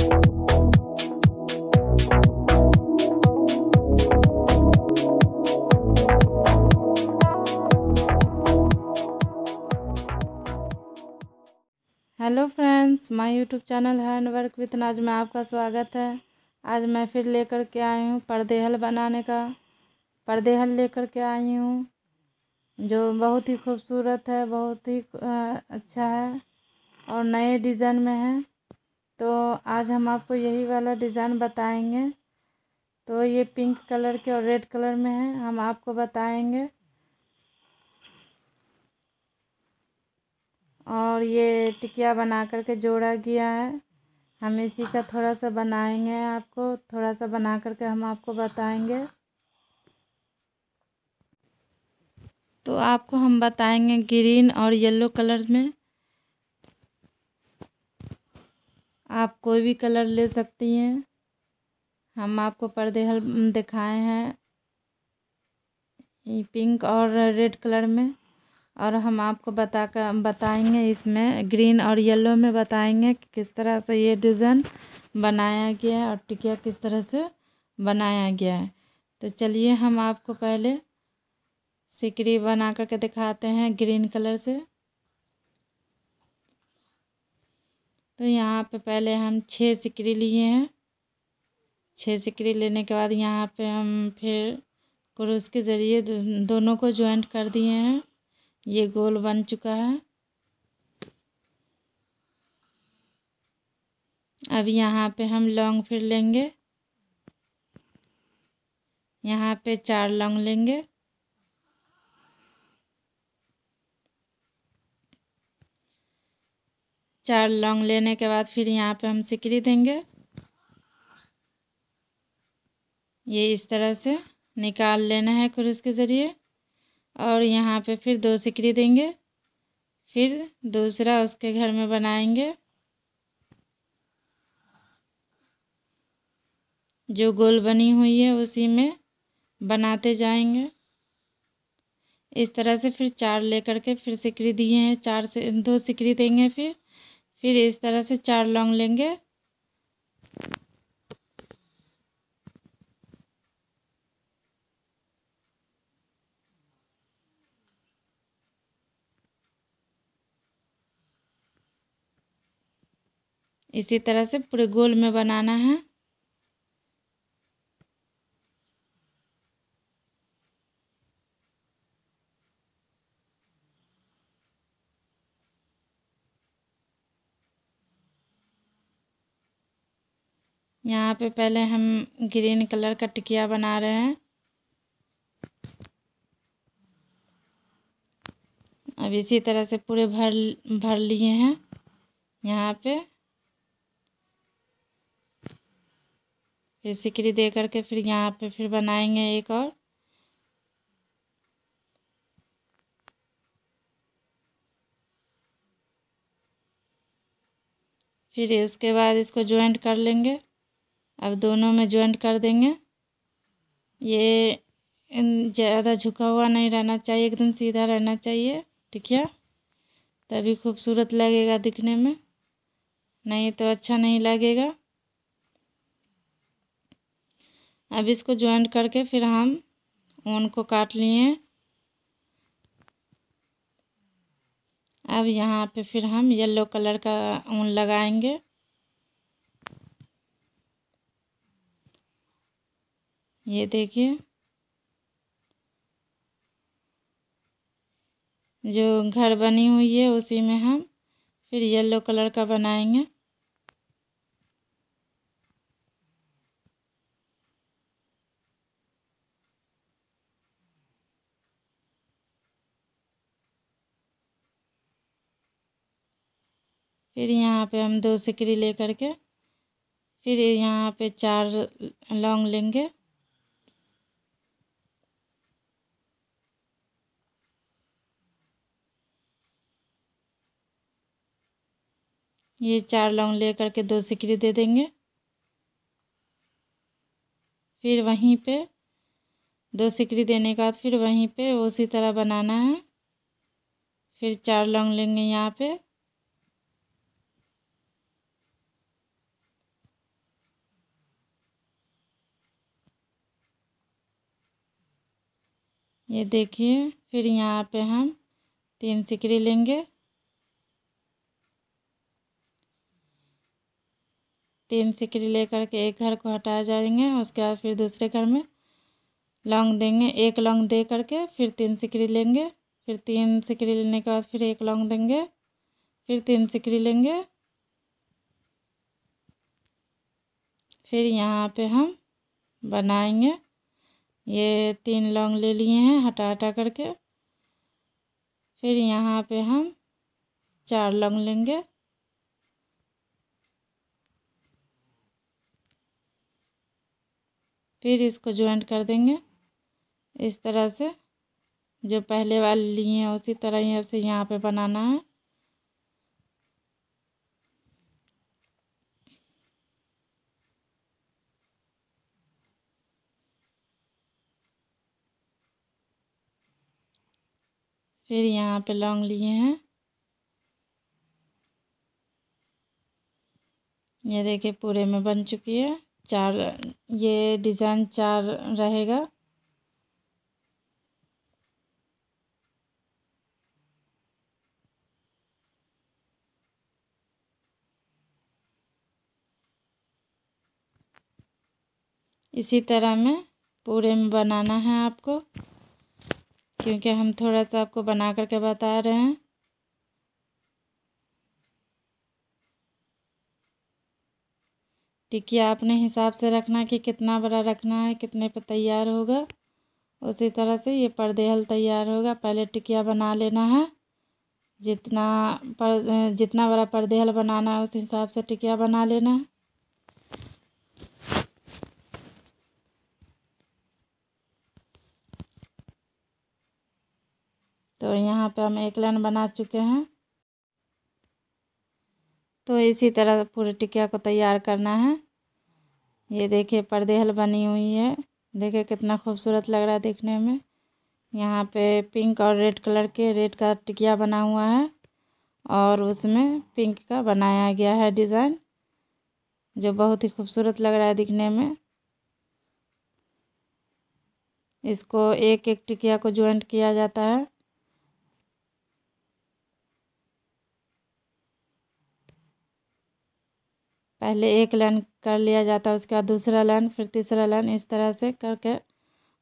hello friends my YouTube channel handwork with Naaz में आपका स्वागत है आज मैं फिर लेकर के आई हूँ परदेहल बनाने का हल लेकर के आई हूँ जो बहुत ही खूबसूरत है बहुत ही अच्छा है और नए डिज़ाइन में है तो आज हम आपको यही वाला डिज़ाइन बताएंगे तो ये पिंक कलर के और रेड कलर में है हम आपको बताएंगे और ये टिकिया बना कर के जोड़ा गया है हम इसी का थोड़ा सा बनाएंगे आपको थोड़ा सा बना करके हम आपको बताएंगे तो आपको हम बताएंगे ग्रीन और येलो कलर में आप कोई भी कलर ले सकती हैं हम आपको पर्दे हल दिखाए हैं पिंक और रेड कलर में और हम आपको बता कर बताएँगे इसमें ग्रीन और येलो में बताएंगे कि किस तरह से ये डिज़ाइन बनाया गया है और टिकिया किस तरह से बनाया गया है तो चलिए हम आपको पहले सिकरी बना कर के दिखाते हैं ग्रीन कलर से तो यहाँ पे पहले हम छः सिकरी लिए हैं छः सिकरी लेने के बाद यहाँ पे हम फिर क्रूस के ज़रिए दोनों को ज्वाइंट कर दिए हैं ये गोल बन चुका है अब यहाँ पे हम लॉन्ग फिर लेंगे यहाँ पे चार लॉन्ग लेंगे चार लॉन्ग लेने के बाद फिर यहाँ पे हम सिकरी देंगे ये इस तरह से निकाल लेना है क्रूस के ज़रिए और यहाँ पे फिर दो सिकरी देंगे फिर दूसरा उसके घर में बनाएंगे जो गोल बनी हुई है उसी में बनाते जाएंगे इस तरह से फिर चार लेकर के फिर सिकरी दिए हैं चार से दो सिकरी देंगे फिर फिर इस तरह से चार लौंग लेंगे इसी तरह से पूरे गोल में बनाना है यहाँ पे पहले हम ग्रीन कलर का टिकिया बना रहे हैं अब इसी तरह से पूरे भर भर लिए हैं यहाँ पे फिर सिकड़ी दे करके फिर यहाँ पे फिर बनाएंगे एक और फिर इसके बाद इसको ज्वाइंट कर लेंगे अब दोनों में ज्वाइंट कर देंगे ये ज़्यादा झुका हुआ नहीं रहना चाहिए एकदम सीधा रहना चाहिए ठीक है तभी खूबसूरत लगेगा दिखने में नहीं तो अच्छा नहीं लगेगा अब इसको ज्वाइंट करके फिर हम ऊन को काट लिए अब यहाँ पे फिर हम येलो कलर का ऊन लगाएंगे ये देखिए जो घर बनी हुई है उसी में हम फिर येलो कलर का बनाएंगे फिर यहाँ पे हम दो सिकड़ी लेकर के फिर यहाँ पे चार लौंग लेंगे ये चार लौंग ले करके दो सिकरी दे देंगे फिर वहीं पे दो सिकरी देने के बाद फिर वहीं पे उसी तरह बनाना है फिर चार लौंग लेंगे यहाँ पे ये देखिए फिर यहाँ पे हम तीन सिकरी लेंगे तीन सिकड़ी लेकर के एक घर को हटाए जाएंगे उसके बाद फिर दूसरे घर में लौंग देंगे एक लौंग दे करके फिर तीन सिकड़ी लेंगे फिर तीन सिकड़ी लेने के बाद फिर एक लौंग देंगे फिर तीन सिकड़ी लेंगे फिर यहाँ पे हम बनाएंगे ये तीन लौंग ले लिए हैं हटा हटा करके फिर यहाँ पे हम चार लौंग लेंगे फिर इसको ज्वाइंट कर देंगे इस तरह से जो पहले वाले लिए हैं उसी तरह यहाँ से यहाँ पे बनाना है फिर यहाँ पे लॉन्ग लिए हैं ये देखिए पूरे में बन चुकी है चार ये डिज़ाइन चार रहेगा इसी तरह में पूरे में बनाना है आपको क्योंकि हम थोड़ा सा आपको बना करके बता रहे हैं टिकिया अपने हिसाब से रखना कि कितना बड़ा रखना है कितने पे तैयार होगा उसी तरह से ये हल तैयार होगा पहले टिकिया बना लेना है जितना पर जितना बड़ा पर्दे हल बनाना है उस हिसाब से टिकिया बना लेना है तो यहाँ पे हम एक लाइन बना चुके हैं तो इसी तरह पूरे टिकिया को तैयार करना है ये देखिए परदेहल बनी हुई है देखिए कितना खूबसूरत लग रहा है देखने में यहाँ पे पिंक और रेड कलर के रेड का टिकिया बना हुआ है और उसमें पिंक का बनाया गया है डिज़ाइन जो बहुत ही खूबसूरत लग रहा है दिखने में इसको एक एक टिकिया को ज्वाइंट किया जाता है पहले एक लाइन कर लिया जाता है उसके बाद दूसरा लाइन फिर तीसरा लाइन इस तरह से करके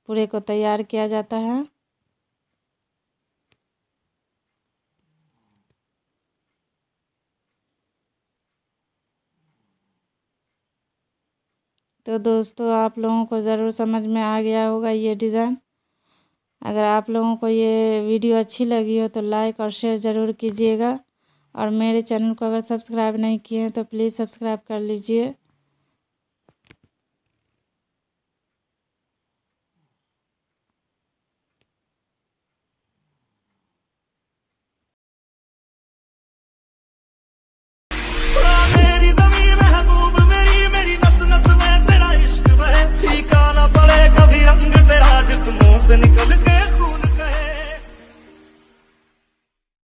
पूरे को तैयार किया जाता है तो दोस्तों आप लोगों को ज़रूर समझ में आ गया होगा ये डिज़ाइन अगर आप लोगों को ये वीडियो अच्छी लगी हो तो लाइक और शेयर ज़रूर कीजिएगा और मेरे चैनल को अगर सब्सक्राइब नहीं किए हैं तो प्लीज़ सब्सक्राइब कर लीजिए